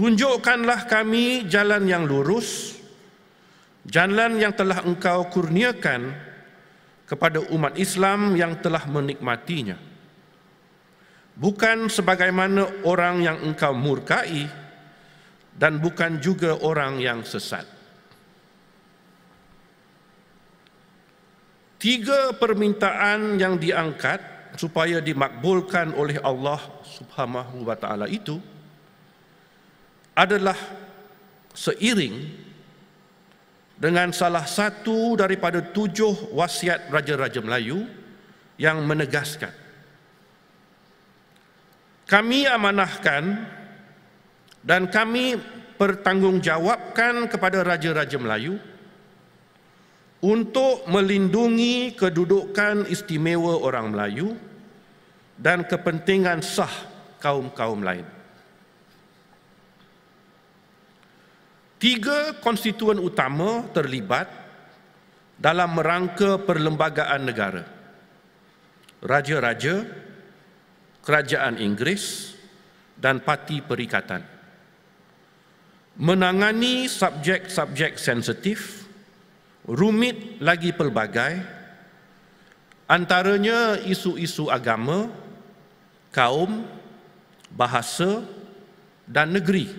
Tunjukkanlah kami jalan yang lurus, jalan yang telah engkau kurniakan kepada umat Islam yang telah menikmatinya. Bukan sebagaimana orang yang engkau murkai dan bukan juga orang yang sesat. Tiga permintaan yang diangkat supaya dimakbulkan oleh Allah Subhanahu wa taala itu adalah seiring dengan salah satu daripada tujuh wasiat Raja-Raja Melayu yang menegaskan kami amanahkan dan kami pertanggungjawabkan kepada Raja-Raja Melayu untuk melindungi kedudukan istimewa orang Melayu dan kepentingan sah kaum-kaum lain. -kaum tiga konstituen utama terlibat dalam merangka perlembagaan negara. Raja-raja, kerajaan Inggeris dan parti perikatan. Menangani subjek-subjek sensitif, rumit lagi pelbagai, antaranya isu-isu agama, kaum, bahasa dan negeri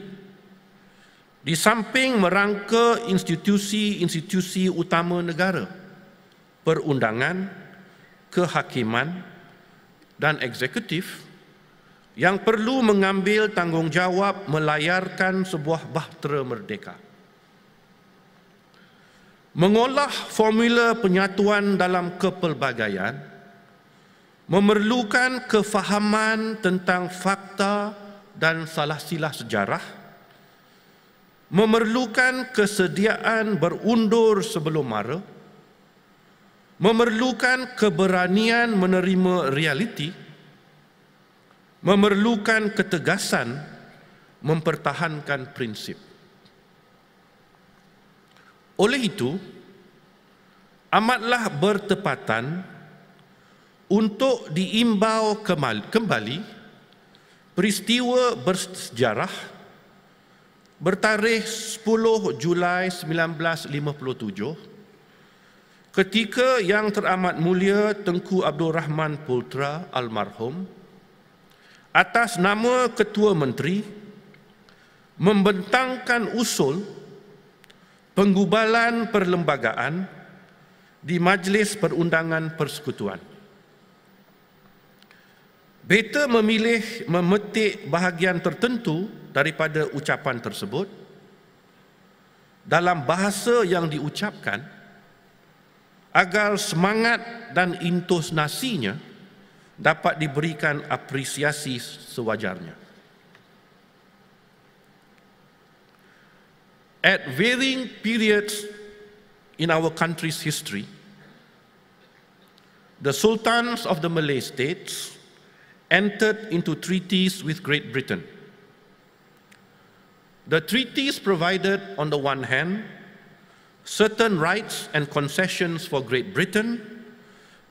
di samping merangka institusi-institusi utama negara perundangan kehakiman dan eksekutif yang perlu mengambil tanggungjawab melayarkan sebuah bahtera merdeka mengolah formula penyatuan dalam kepelbagaian memerlukan kefahaman tentang fakta dan salah silah sejarah memerlukan kesediaan berundur sebelum marah, memerlukan keberanian menerima realiti, memerlukan ketegasan mempertahankan prinsip. Oleh itu, amatlah bertepatan untuk diimbau kembali peristiwa bersejarah bertarikh 10 Julai 1957 ketika yang teramat mulia Tengku Abdul Rahman Putra almarhum atas nama Ketua Menteri membentangkan usul penggubalan perlembagaan di Majlis Perundangan Persekutuan Beta memilih memetik bahagian tertentu daripada ucapan tersebut dalam bahasa yang diucapkan agar semangat dan intonasinya dapat diberikan apresiasi sewajarnya. At varying periods in our country's history, the sultans of the Malay states entered into treaties with Great Britain. The treaties provided, on the one hand, certain rights and concessions for Great Britain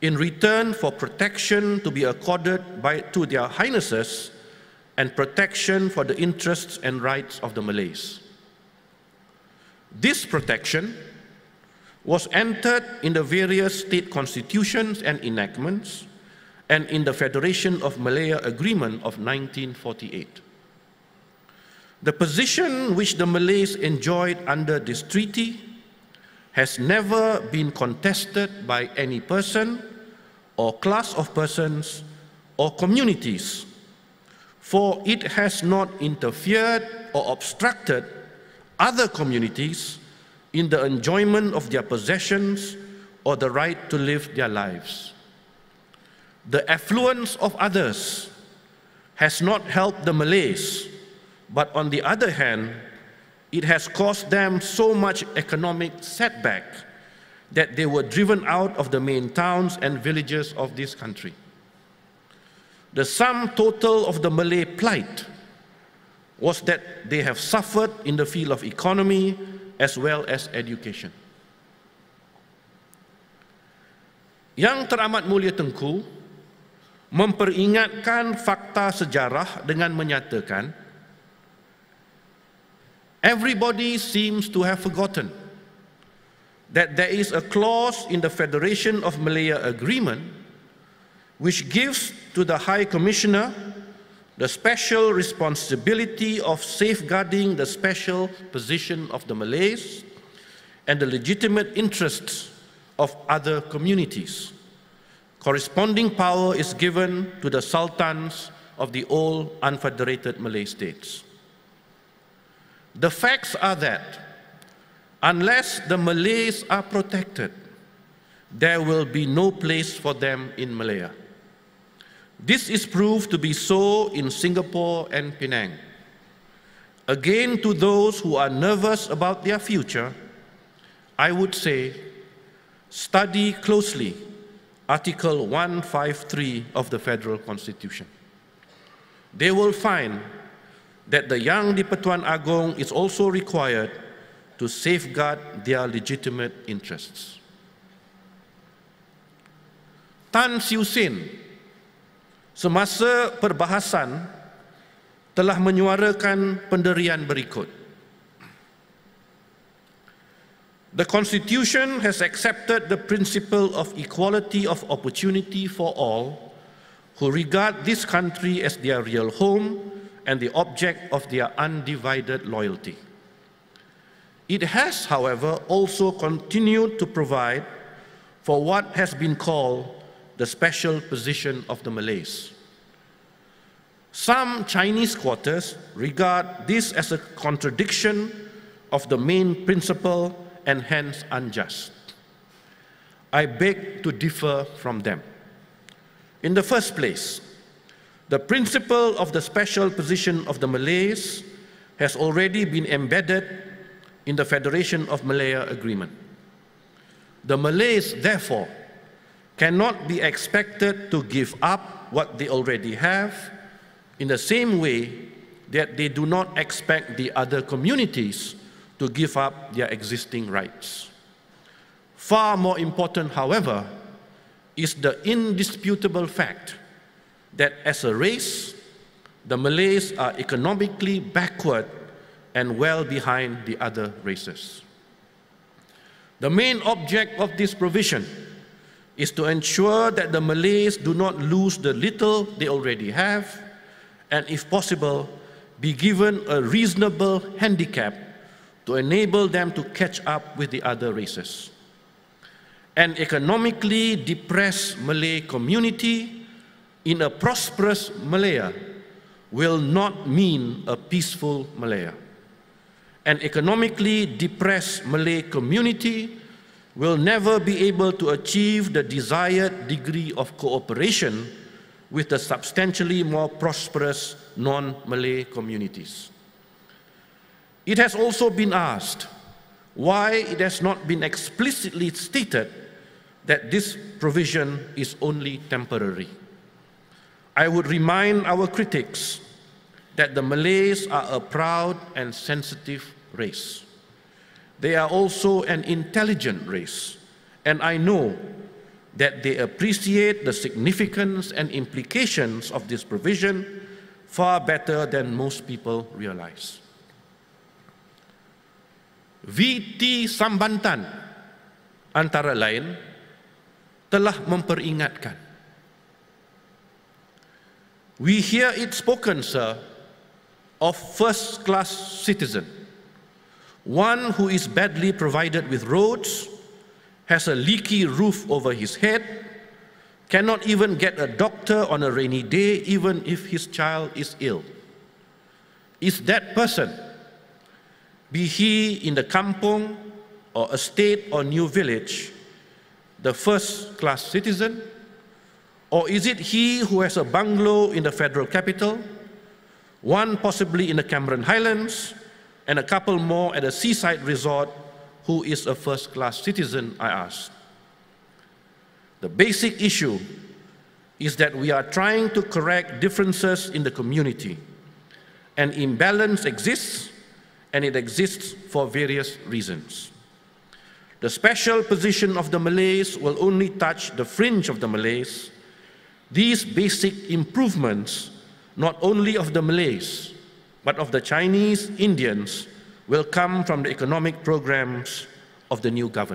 in return for protection to be accorded by, to their highnesses and protection for the interests and rights of the Malays. This protection was entered in the various state constitutions and enactments and in the Federation of Malaya Agreement of 1948. The position which the Malays enjoyed under this treaty has never been contested by any person or class of persons or communities, for it has not interfered or obstructed other communities in the enjoyment of their possessions or the right to live their lives. The affluence of others has not helped the Malays, but on the other hand, it has caused them so much economic setback that they were driven out of the main towns and villages of this country. The sum total of the Malay plight was that they have suffered in the field of economy as well as education. Yang teramat mulia Tengku memperingatkan fakta sejarah dengan menyatakan everybody seems to have forgotten that there is a clause in the Federation of Malaya Agreement which gives to the High Commissioner the special responsibility of safeguarding the special position of the Malays and the legitimate interests of other communities. Corresponding power is given to the sultans of the old unfederated Malay states. The facts are that unless the Malays are protected, there will be no place for them in Malaya. This is proved to be so in Singapore and Penang. Again, to those who are nervous about their future, I would say, study closely Article 153 of the Federal Constitution. They will find that the Yang Dipertuan Agong is also required to safeguard their legitimate interests. Tan Siu Sin, semasa perbahasan, telah menyuarakan penderian berikut. The Constitution has accepted the principle of equality of opportunity for all who regard this country as their real home and the object of their undivided loyalty. It has, however, also continued to provide for what has been called the special position of the Malays. Some Chinese quarters regard this as a contradiction of the main principle and hence unjust. I beg to differ from them. In the first place, the principle of the special position of the Malays has already been embedded in the Federation of Malaya Agreement. The Malays, therefore, cannot be expected to give up what they already have in the same way that they do not expect the other communities to give up their existing rights. Far more important, however, is the indisputable fact that as a race, the Malays are economically backward and well behind the other races. The main object of this provision is to ensure that the Malays do not lose the little they already have and, if possible, be given a reasonable handicap to enable them to catch up with the other races. An economically depressed Malay community in a prosperous Malaya will not mean a peaceful Malaya. An economically depressed Malay community will never be able to achieve the desired degree of cooperation with the substantially more prosperous non-Malay communities. It has also been asked why it has not been explicitly stated that this provision is only temporary. I would remind our critics that the Malays are a proud and sensitive race. They are also an intelligent race, and I know that they appreciate the significance and implications of this provision far better than most people realize. VT Sambantan antara lain telah memperingatkan We hear it spoken sir of first class citizen one who is badly provided with roads has a leaky roof over his head cannot even get a doctor on a rainy day even if his child is ill is that person be he in the kampong or estate or new village, the first class citizen? Or is it he who has a bungalow in the federal capital, one possibly in the Cameron Highlands, and a couple more at a seaside resort who is a first class citizen? I asked. The basic issue is that we are trying to correct differences in the community. An imbalance exists and it exists for various reasons. The special position of the Malays will only touch the fringe of the Malays. These basic improvements, not only of the Malays, but of the Chinese Indians, will come from the economic programs of the new government.